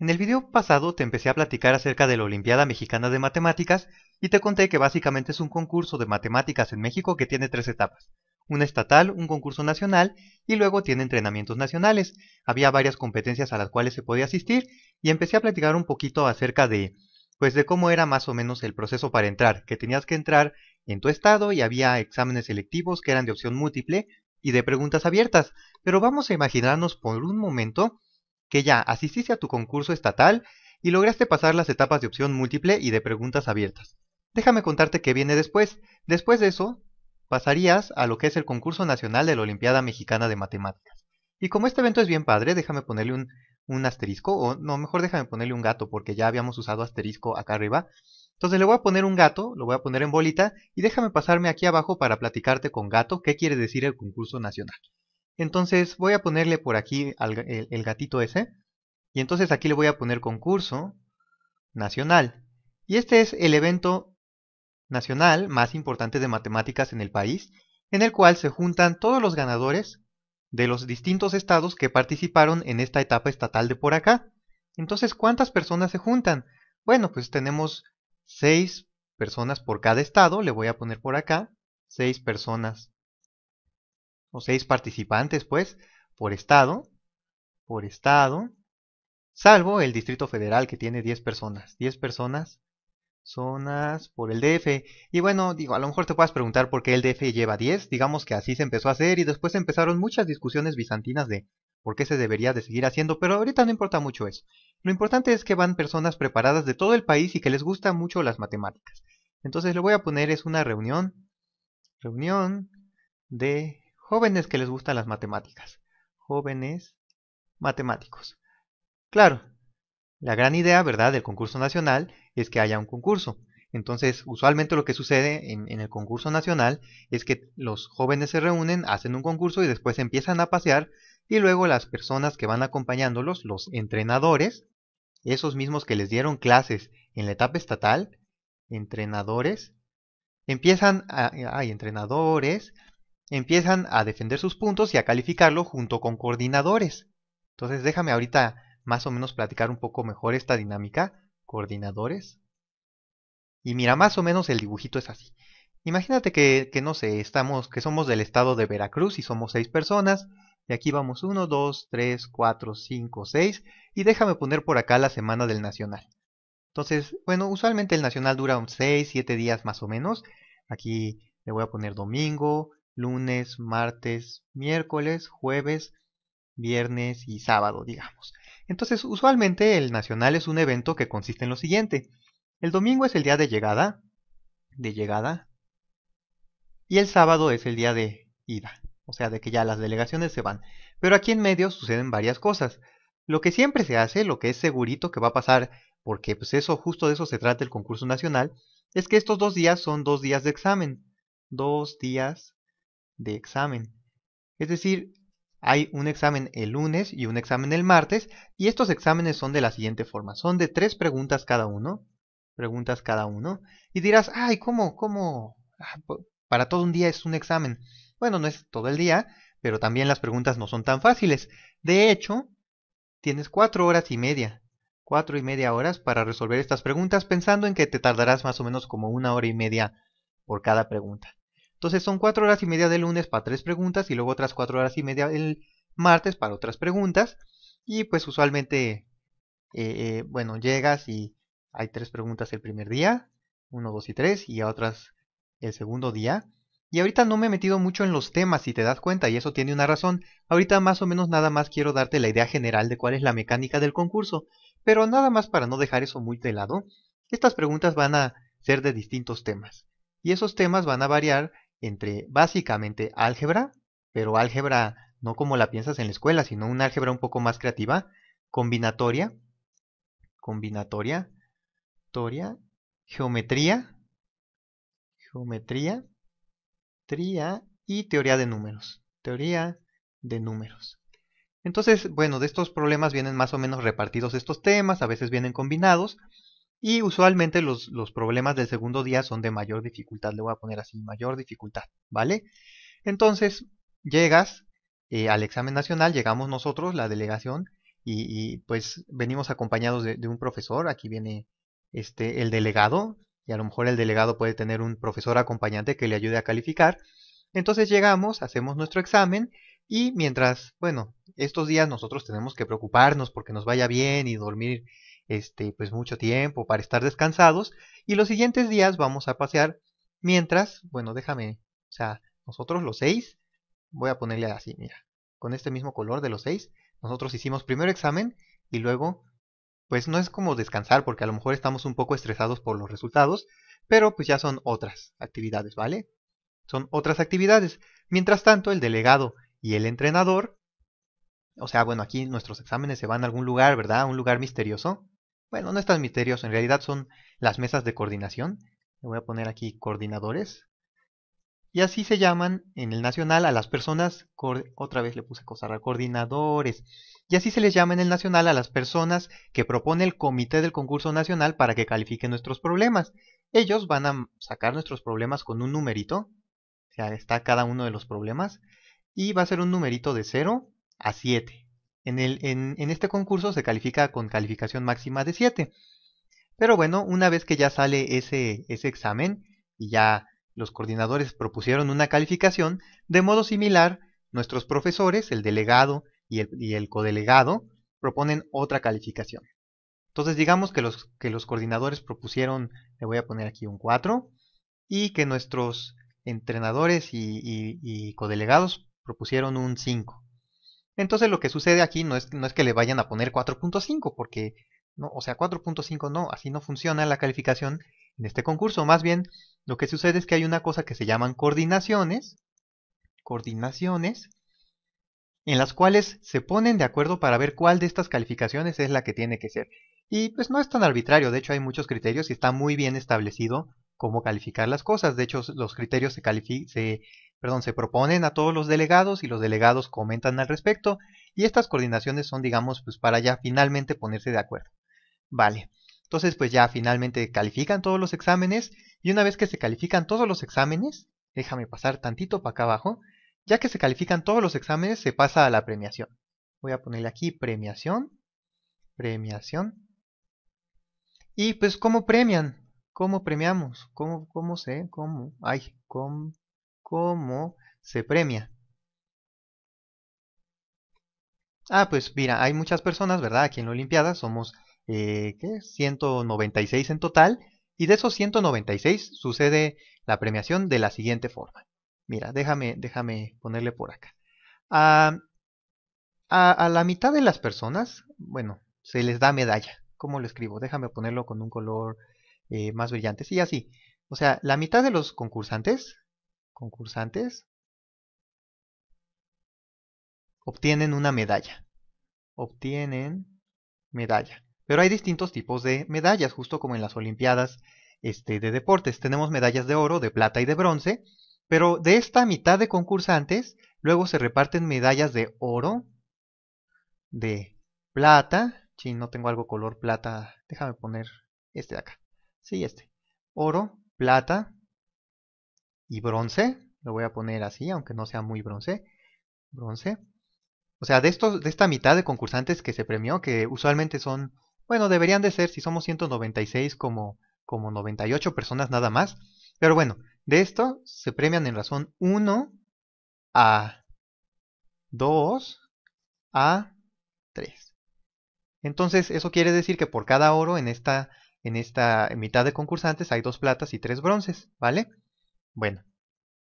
En el video pasado te empecé a platicar acerca de la Olimpiada Mexicana de Matemáticas y te conté que básicamente es un concurso de matemáticas en México que tiene tres etapas. Una estatal, un concurso nacional y luego tiene entrenamientos nacionales. Había varias competencias a las cuales se podía asistir y empecé a platicar un poquito acerca de pues de cómo era más o menos el proceso para entrar, que tenías que entrar en tu estado y había exámenes selectivos que eran de opción múltiple y de preguntas abiertas. Pero vamos a imaginarnos por un momento que ya asististe a tu concurso estatal y lograste pasar las etapas de opción múltiple y de preguntas abiertas. Déjame contarte qué viene después. Después de eso, pasarías a lo que es el concurso nacional de la Olimpiada Mexicana de Matemáticas. Y como este evento es bien padre, déjame ponerle un, un asterisco, o no, mejor déjame ponerle un gato, porque ya habíamos usado asterisco acá arriba. Entonces le voy a poner un gato, lo voy a poner en bolita, y déjame pasarme aquí abajo para platicarte con gato qué quiere decir el concurso nacional. Entonces voy a ponerle por aquí el, gatito ese. Y entonces aquí le voy a poner concurso nacional. Y este es el evento nacional más importante de matemáticas en el país, en el cual se juntan todos los ganadores de los distintos estados que participaron en esta etapa estatal de por acá. Entonces, ¿cuántas personas se juntan? Bueno, pues tenemos seis personas por cada estado, le voy a poner por acá, 6 personas o seis participantes, pues, por estado, por estado, salvo el Distrito Federal que tiene 10 personas, 10 personas, zonas por el DF. Y bueno, digo, a lo mejor te puedas preguntar por qué el DF lleva 10, digamos que así se empezó a hacer y después empezaron muchas discusiones bizantinas de por qué se debería de seguir haciendo, pero ahorita no importa mucho eso. Lo importante es que van personas preparadas de todo el país y que les gustan mucho las matemáticas. Entonces le voy a poner es una reunión, reunión de Jóvenes que les gustan las matemáticas. Jóvenes matemáticos. Claro, la gran idea, ¿verdad?, del concurso nacional es que haya un concurso. Entonces, usualmente lo que sucede en, el concurso nacional es que los jóvenes se reúnen, hacen un concurso y después empiezan a pasear y luego las personas que van acompañándolos, los entrenadores, esos mismos que les dieron clases en la etapa estatal, entrenadores, empiezan a, entrenadores, empiezan a defender sus puntos y a calificarlo junto con coordinadores. Entonces déjame ahorita más o menos platicar un poco mejor esta dinámica, coordinadores. Y mira, más o menos el dibujito es así. Imagínate que, no sé, estamos, que somos del estado de Veracruz y somos seis personas. Y aquí vamos 1, 2, 3, 4, 5, 6. Y déjame poner por acá la semana del Nacional. Entonces, bueno, usualmente el Nacional dura 6, 7 días más o menos. Aquí le voy a poner domingo, lunes, martes, miércoles, jueves, viernes y sábado, digamos. Entonces, usualmente el nacional es un evento que consiste en lo siguiente. El domingo es el día de llegada, de llegada, y el sábado es el día de ida, o sea, de que ya las delegaciones se van. Pero aquí en medio suceden varias cosas. Lo que siempre se hace, lo que es segurito que va a pasar, porque pues eso, justo de eso se trata el concurso nacional, es que estos dos días son dos días de examen. Dos días de examen. Es decir, hay un examen el lunes y un examen el martes, y estos exámenes son de la siguiente forma. Son de tres preguntas cada uno, preguntas cada uno, y dirás, ay, ¿cómo? ¿Cómo? Ah, para todo un día es un examen. Bueno, no es todo el día, pero también las preguntas no son tan fáciles. De hecho, tienes cuatro horas y media, cuatro y media horas para resolver estas preguntas, pensando en que te tardarás más o menos como una hora y media por cada pregunta. Entonces son cuatro horas y media de lunes para tres preguntas y luego otras cuatro horas y media el martes para otras preguntas. Y pues usualmente, eh, eh, bueno, llegas y hay tres preguntas el primer día, uno, dos y tres, y a otras el segundo día. Y ahorita no me he metido mucho en los temas, si te das cuenta, y eso tiene una razón. Ahorita más o menos nada más quiero darte la idea general de cuál es la mecánica del concurso, pero nada más para no dejar eso muy de lado, estas preguntas van a ser de distintos temas. Y esos temas van a variar entre básicamente álgebra, pero álgebra no como la piensas en la escuela, sino un álgebra un poco más creativa, combinatoria, combinatoria, toria, geometría, geometría, tría y teoría de números, teoría de números. Entonces, bueno, de estos problemas vienen más o menos repartidos estos temas, a veces vienen combinados, y usualmente los, los, problemas del segundo día son de mayor dificultad. Le voy a poner así, mayor dificultad, ¿vale? Entonces, llegas eh, al examen nacional, llegamos nosotros, la delegación, y, pues venimos acompañados de, de, un profesor. Aquí viene este, el delegado, y a lo mejor el delegado puede tener un profesor acompañante que le ayude a calificar. Entonces llegamos, hacemos nuestro examen, y mientras, bueno, estos días nosotros tenemos que preocuparnos porque nos vaya bien y dormir este, pues mucho tiempo para estar descansados y los siguientes días vamos a pasear mientras, bueno, déjame, o sea, nosotros los seis, voy a ponerle así, mira, con este mismo color de los seis, nosotros hicimos primer examen y luego, pues no es como descansar porque a lo mejor estamos un poco estresados por los resultados, pero pues ya son otras actividades, ¿vale? Son otras actividades. Mientras tanto, el delegado y el entrenador, o sea, bueno, aquí nuestros exámenes se van a algún lugar, ¿verdad? A un lugar misterioso bueno, no están misterios, en realidad son las mesas de coordinación. Le voy a poner aquí coordinadores. Y así se llaman en el nacional a las personas, otra vez le puse cosa coordinadores. Y así se les llama en el nacional a las personas que propone el comité del concurso nacional para que califiquen nuestros problemas. Ellos van a sacar nuestros problemas con un numerito, o sea, está cada uno de los problemas, y va a ser un numerito de 0 a 7. En, el, en, este concurso se califica con calificación máxima de 7. Pero bueno, una vez que ya sale ese, ese examen y ya los coordinadores propusieron una calificación, de modo similar, nuestros profesores, el delegado y el, codelegado, proponen otra calificación. Entonces digamos que los, que los coordinadores propusieron, le voy a poner aquí un 4, y que nuestros entrenadores y, y, y codelegados propusieron un 5. Entonces lo que sucede aquí no es, que le vayan a poner 4.5, porque, no, o sea, 4.5 no, así no funciona la calificación en este concurso. Más bien, lo que sucede es que hay una cosa que se llaman coordinaciones, coordinaciones, en las cuales se ponen de acuerdo para ver cuál de estas calificaciones es la que tiene que ser. Y pues no es tan arbitrario, de hecho hay muchos criterios y está muy bien establecido cómo calificar las cosas. De hecho, los criterios se, se perdón, se proponen a todos los delegados y los delegados comentan al respecto y estas coordinaciones son, digamos, pues para ya finalmente ponerse de acuerdo. Vale, entonces pues ya finalmente califican todos los exámenes y una vez que se califican todos los exámenes, déjame pasar tantito para acá abajo, ya que se califican todos los exámenes se pasa a la premiación. Voy a ponerle aquí premiación, premiación. Y pues ¿cómo premian? ¿Cómo premiamos? ¿Cómo, cómo sé? ¿Cómo? Ay, ¿cómo? cómo se premia. Ah, pues mira, hay muchas personas, ¿verdad? Aquí en la Olimpiada somos eh, ¿qué? 196 en total. Y de esos 196 sucede la premiación de la siguiente forma. Mira, déjame, déjame ponerle por acá. Ah, a, a, la mitad de las personas, bueno, se les da medalla. ¿Cómo lo escribo? Déjame ponerlo con un color eh, más brillante. Sí, así. O sea, la mitad de los concursantes concursantes obtienen una medalla. Obtienen medalla. Pero hay distintos tipos de medallas, justo como en las Olimpiadas este, de deportes. Tenemos medallas de oro, de plata y de bronce, pero de esta mitad de concursantes luego se reparten medallas de oro, de plata. Si no tengo algo color plata, déjame poner este de acá. Sí, este. Oro, plata, y bronce, lo voy a poner así, aunque no sea muy bronce, bronce. O sea, de, estos, de esta mitad de concursantes que se premió, que usualmente son, bueno, deberían de ser, si somos 196, como, como 98 personas nada más. Pero bueno, de esto se premian en razón 1 a 2 a 3. Entonces, eso quiere decir que por cada oro en esta, en esta mitad de concursantes hay dos platas y tres bronces, ¿vale? Bueno,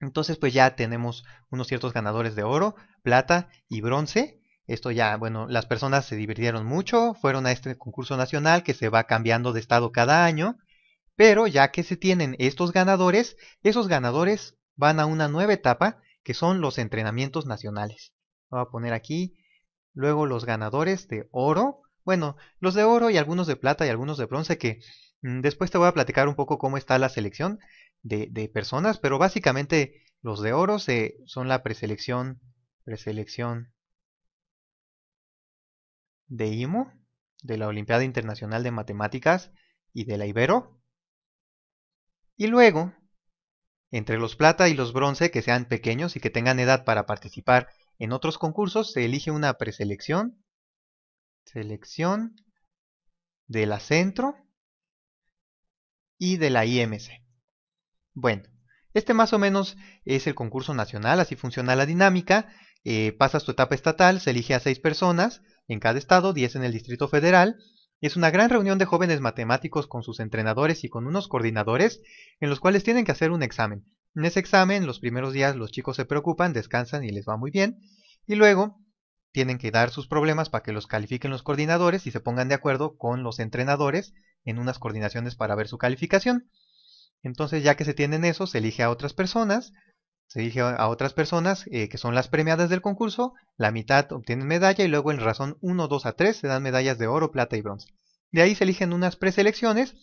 entonces pues ya tenemos unos ciertos ganadores de oro, plata y bronce. Esto ya, bueno, las personas se divirtieron mucho, fueron a este concurso nacional que se va cambiando de estado cada año, pero ya que se tienen estos ganadores, esos ganadores van a una nueva etapa que son los entrenamientos nacionales. Voy a poner aquí luego los ganadores de oro, bueno, los de oro y algunos de plata y algunos de bronce que mm, después te voy a platicar un poco cómo está la selección, de, personas, pero básicamente los de oro se, son la preselección, preselección de IMO, de la Olimpiada Internacional de Matemáticas y de la Ibero. Y luego, entre los plata y los bronce que sean pequeños y que tengan edad para participar en otros concursos, se elige una preselección, selección de la centro y de la IMC. Bueno, este más o menos es el concurso nacional, así funciona la dinámica. pasa eh, pasas tu etapa estatal, se elige a seis personas en cada estado, diez en el Distrito Federal. Es una gran reunión de jóvenes matemáticos con sus entrenadores y con unos coordinadores en los cuales tienen que hacer un examen. En ese examen, los primeros días los chicos se preocupan, descansan y les va muy bien. Y luego tienen que dar sus problemas para que los califiquen los coordinadores y se pongan de acuerdo con los entrenadores en unas coordinaciones para ver su calificación. Entonces, ya que se tienen esos, se elige a otras personas, se elige a otras personas eh, que son las premiadas del concurso, la mitad obtienen medalla y luego en razón 1, 2 a 3 se dan medallas de oro, plata y bronce. De ahí se eligen unas preselecciones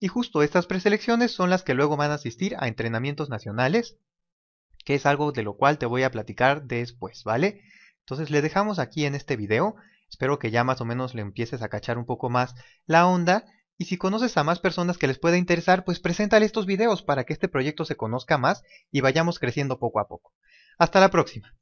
y justo estas preselecciones son las que luego van a asistir a entrenamientos nacionales, que es algo de lo cual te voy a platicar después, ¿vale? Entonces le dejamos aquí en este video, espero que ya más o menos le empieces a cachar un poco más la onda y si conoces a más personas que les pueda interesar, pues preséntale estos videos para que este proyecto se conozca más y vayamos creciendo poco a poco. Hasta la próxima.